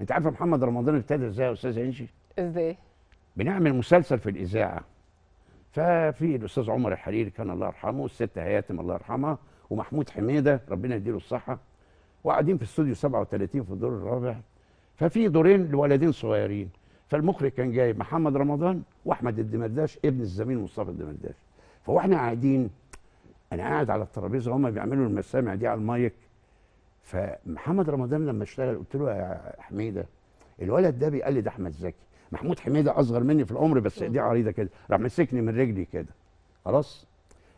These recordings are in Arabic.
انت عارفه محمد رمضان ابتدى ازاي يا استاذ انشي ازاي بنعمل مسلسل في الاذاعه ففي الاستاذ عمر الحريري كان الله يرحمه والست هياتم الله يرحمها ومحمود حميده ربنا يديله الصحه وقاعدين في استوديو 37 في الدور الرابع ففي دورين لولدين صغيرين فالمخرج كان جايب محمد رمضان واحمد الدمرداش ابن الزميل مصطفى الدمرداش فواحنا قاعدين انا قاعد على الترابيزه وهم بيعملوا المسامع دي على المايك فمحمد رمضان لما اشتغل قلت له يا حميده الولد ده بيقلد احمد زكي محمود حميده اصغر مني في العمر بس ايديه عريضه كده راح مسكني من رجلي كده خلاص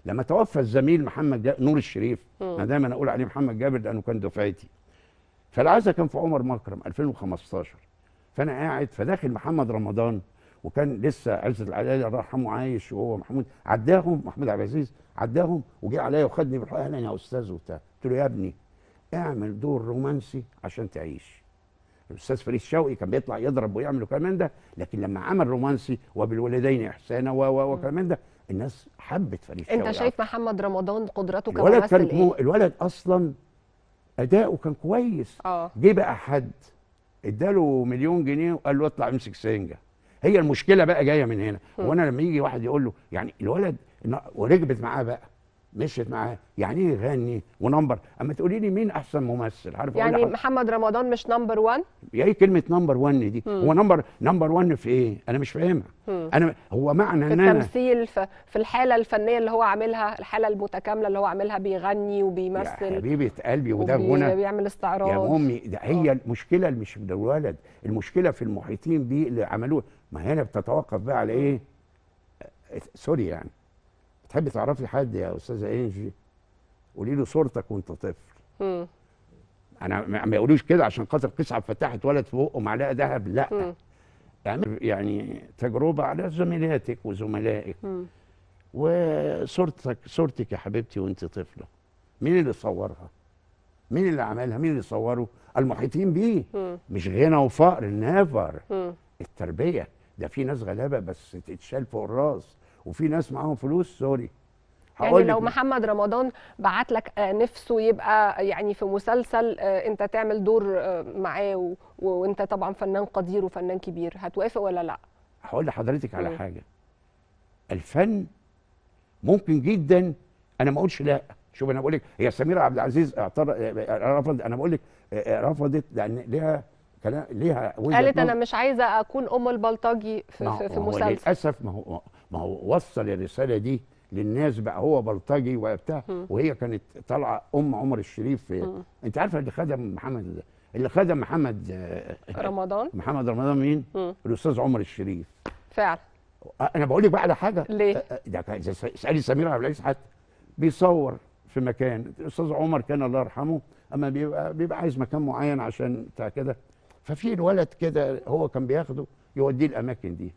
لما توفى الزميل محمد جا... نور الشريف انا دايما اقول عليه محمد جابر لانه كان دفعتي فالعزاء كان في عمر مكرم 2015 فانا قاعد فداخل محمد رمضان وكان لسه عزه العلاء الله يرحمه عايش وهو محمود عداهم محمود عبد العزيز عداهم وجه عليا وخدني بالحقيقه هنا يا استاذ وبتاع قلت له يا ابني اعمل دور رومانسي عشان تعيش الاستاذ فريد شوقي كان بيطلع يضرب ويعمل وكلام من ده لكن لما عمل رومانسي وبالوالدين احسانا و وكلام من ده الناس حبت فريد شوقي انت شايف عارف. محمد رمضان قدراته كممثل الولد كان إيه؟ الولد اصلا اداؤه كان كويس اه جه بقى حد اداله مليون جنيه وقال له اطلع امسك سنجه هي المشكله بقى جايه من هنا وانا لما يجي واحد يقول له يعني الولد وركبت معاه بقى مشيت معاه يعني ايه يغني ونمبر اما تقولي لي مين احسن ممثل عارف يعني محمد رمضان مش نمبر 1 ايه كلمه نمبر 1 دي مم. هو نمبر نمبر 1 في ايه انا مش فاهمها انا هو معنى ان انا في التمثيل في الحاله الفنيه اللي هو عاملها الحاله المتكامله اللي هو عاملها بيغني وبيمثل يا حبيبه قلبي وده غنى بيعمل استعراض يا امي ده هي أوه. المشكله مش في الولد المشكله في المحيطين بيه اللي عملوه ما هنا بتتوقف بقى على ايه آه، سوري يعني تحبي تعرفي حد يا استاذه انجي قولي له صورتك وانت طفل انا ما يقولوش كده عشان خاطر قيس عبد الفتاح اتولد في بقه معلقه ذهب لا مم. اعمل يعني تجربه على زميلاتك وزملائك مم. وصورتك صورتك يا حبيبتي وانت طفله مين اللي صورها مين اللي عملها مين اللي صوره المحيطين بيه مم. مش غنى وفقر نيفر التربيه ده في ناس غلابه بس تتشال فوق الراس وفي ناس معاهم فلوس سوري يعني لو محمد رمضان بعت لك آه، نفسه يبقى يعني في مسلسل آه، انت تعمل دور آه، معاه وانت طبعا فنان قدير وفنان كبير هتوافق ولا لا هقول لحضرتك على حاجه الفن ممكن جدا انا ما اقولش لا شوف انا بقول لك هي سميره عبد العزيز اعترض رفض انا بقول لك رفضت لان ليها كلام ليها قالت انا مش عايزه اكون ام البلطجي في, في, في مسلسل للاسف ما هو ما هو وصل الرساله دي للناس بقى هو بلطجي وبتاع وهي كانت طالعه ام عمر الشريف في انت عارفه اللي خدم محمد اللي خدم محمد رمضان محمد رمضان مين؟ الاستاذ عمر الشريف فعلا انا بقول لك بقى على حاجه ليه؟ ده اسالي سمير عبد العزيز حتى بيصور في مكان الاستاذ عمر كان الله يرحمه اما بيبقى بيبقى عايز مكان معين عشان بتاع كده ففي الولد كده هو كان بياخده يوديه الاماكن دي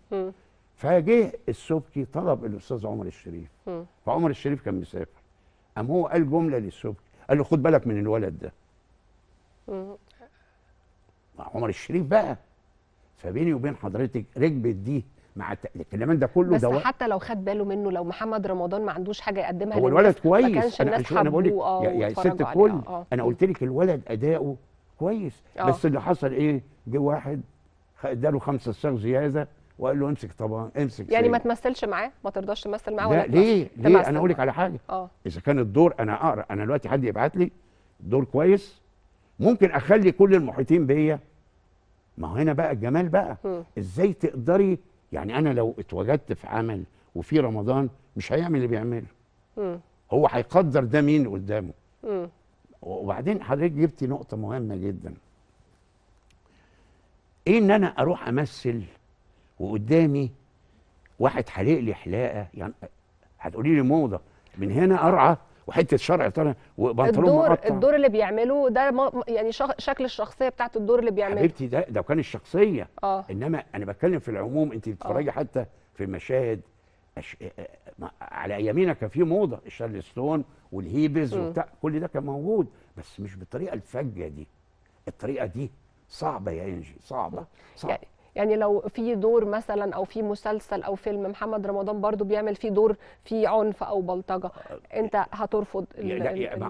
فجه السبكي طلب الاستاذ عمر الشريف م. فعمر الشريف كان مسافر قام هو قال جمله للسبكي قال له خد بالك من الولد ده م. عمر الشريف بقى فبيني وبين حضرتك ركبت دي مع الكلام ده كله بس ده حتى لو خد باله منه لو محمد رمضان ما عندوش حاجه يقدمها هو الولد كويس ما كانش انا الناس انا بقول لك يا, يا ست الكل آه. انا قلت لك الولد اداؤه كويس آه. بس اللي حصل ايه جه واحد اداله خمسة صاغ زياده وقال له امسك طبعا امسك يعني ما تمثلش معاه ما ترضاش تمثل معاه ولا ليه ليه انا اقول لك على حاجه اه اذا كان الدور انا اقرا انا دلوقتي حد يبعت لي دور كويس ممكن اخلي كل المحيطين بيا ما هو هنا بقى الجمال بقى م. ازاي تقدري يعني انا لو اتوجدت في عمل وفي رمضان مش هيعمل اللي بيعمله هو هيقدر ده مين قدامه م. وبعدين حضرتك جبتي نقطه مهمه جدا ايه ان انا اروح امثل وقدامي واحد حلق لي حلاقه يعني هتقولي لي موضه من هنا ارعى وحته شرع طالع وبنطلون الدور مقطع. الدور اللي بيعملوه ده يعني شكل الشخصيه بتاعت الدور اللي بيعمله حبيبتي ده ده كان الشخصيه آه. انما انا بتكلم في العموم انت آه. بتتفرجي آه. حتى في مشاهد أش... على ايامينا كان في موضه الشارلستون والهيبز وبتاع كل ده كان موجود بس مش بالطريقه الفجه دي الطريقه دي صعبه يا انجي صعبه, آه. صعبة. يعني يعني لو في دور مثلا او في مسلسل او فيلم محمد رمضان برضو بيعمل فيه دور فيه عنف او بلطجه انت هترفض ال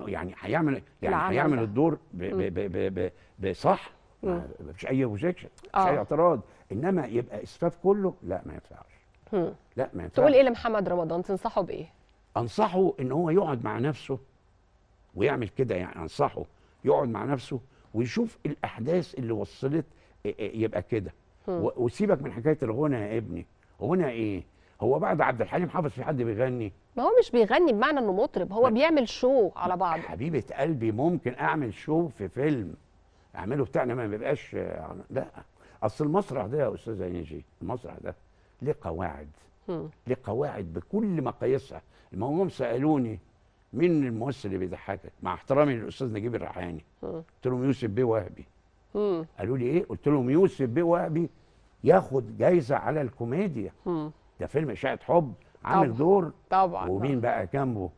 يعني هيعمل يعني هيعمل الدور ب ب ب بصح مفيش اي آه. اوبجكشن مفيش اي اعتراض انما يبقى اسفاف كله لا ما ينفعش لا ما ينفعش تقول ايه لمحمد رمضان تنصحه بايه انصحه ان هو يقعد مع نفسه ويعمل كده يعني انصحه يقعد مع نفسه ويشوف الاحداث اللي وصلت يبقى كده وسيبك من حكايه الغنى يا ابني غنى ايه هو بعد عبد الحليم حافظ في حد بيغني ما هو مش بيغني بمعنى انه مطرب هو بيعمل شو على بعض حبيبه قلبي ممكن اعمل شو في فيلم اعمله بتاعنا ما بيبقاش لا اصل المسرح ده يا استاذه نيجي المسرح ده ليه قواعد ليه قواعد بكل مقاييسها المهم سالوني مين الممثل اللي بيضحكك مع احترامي للاستاذ نجيب الريحاني قلت لهم يوسف بيه وهبي قالوا لي ايه قلت لهم يوسف بيه وهبي ياخد جايزه على الكوميديا ده فيلم اشاعه حب عامل دور طبعا ومين بقى جنبه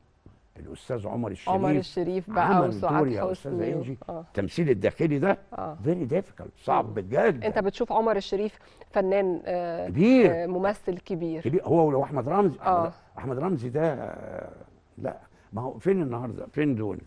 الاستاذ عمر الشريف عمر الشريف بقى وسعاد حسني استاذ انجي آه. التمثيل الداخلي ده فيري آه. ديفيكالت صعب بجد انت بتشوف عمر الشريف فنان آه كبير آه ممثل كبير كبير هو ولو احمد رمزي آه. احمد رمزي ده آه لا ما هو فين النهارده فين دول